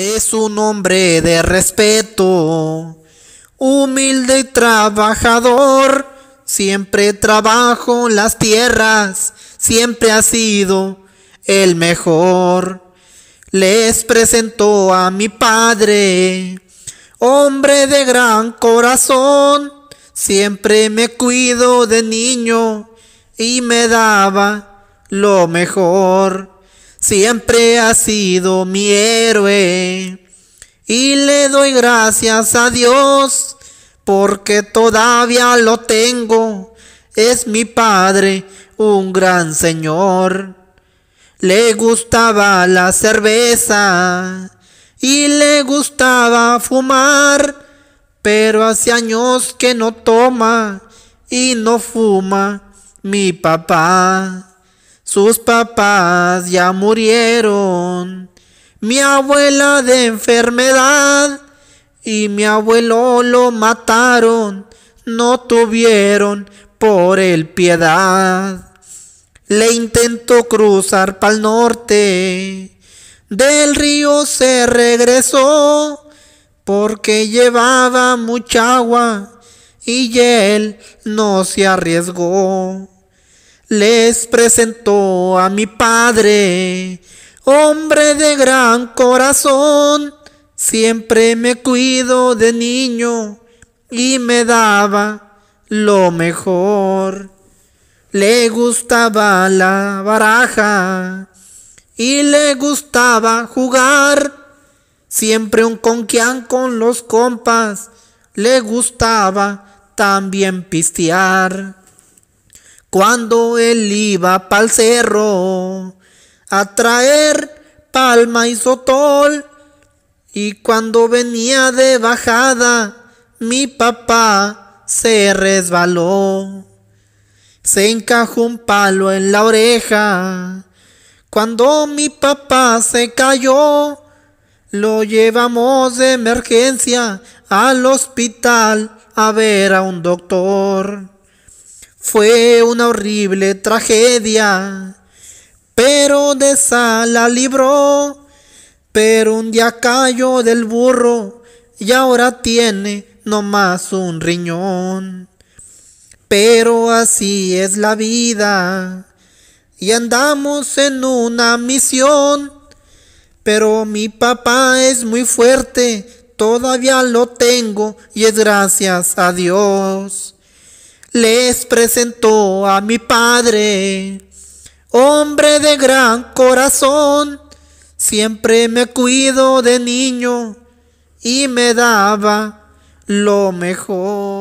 Es un hombre de respeto, humilde y trabajador. Siempre trabajo en las tierras, siempre ha sido el mejor. Les presentó a mi padre, hombre de gran corazón. Siempre me cuido de niño y me daba lo mejor siempre ha sido mi héroe. Y le doy gracias a Dios porque todavía lo tengo. Es mi padre, un gran señor. Le gustaba la cerveza y le gustaba fumar, pero hace años que no toma y no fuma mi papá. Sus papás ya murieron. Mi abuela de enfermedad y mi abuelo lo mataron. No tuvieron por él piedad. Le intentó cruzar pa'l norte. Del río se regresó porque llevaba mucha agua y él no se arriesgó les presentó a mi padre, hombre de gran corazón, siempre me cuidó de niño y me daba lo mejor. Le gustaba la baraja y le gustaba jugar, siempre un conquián con los compas, le gustaba también pistear cuando él iba pa'l cerro a traer palma y sotol. Y cuando venía de bajada, mi papá se resbaló. Se encajó un palo en la oreja. Cuando mi papá se cayó, lo llevamos de emergencia al hospital a ver a un doctor. Fue una horrible tragedia, pero de esa la libró. Pero un día cayó del burro y ahora tiene nomás un riñón. Pero así es la vida y andamos en una misión. Pero mi papá es muy fuerte, todavía lo tengo y es gracias a Dios les presentó a mi padre, hombre de gran corazón, siempre me cuidó de niño y me daba lo mejor.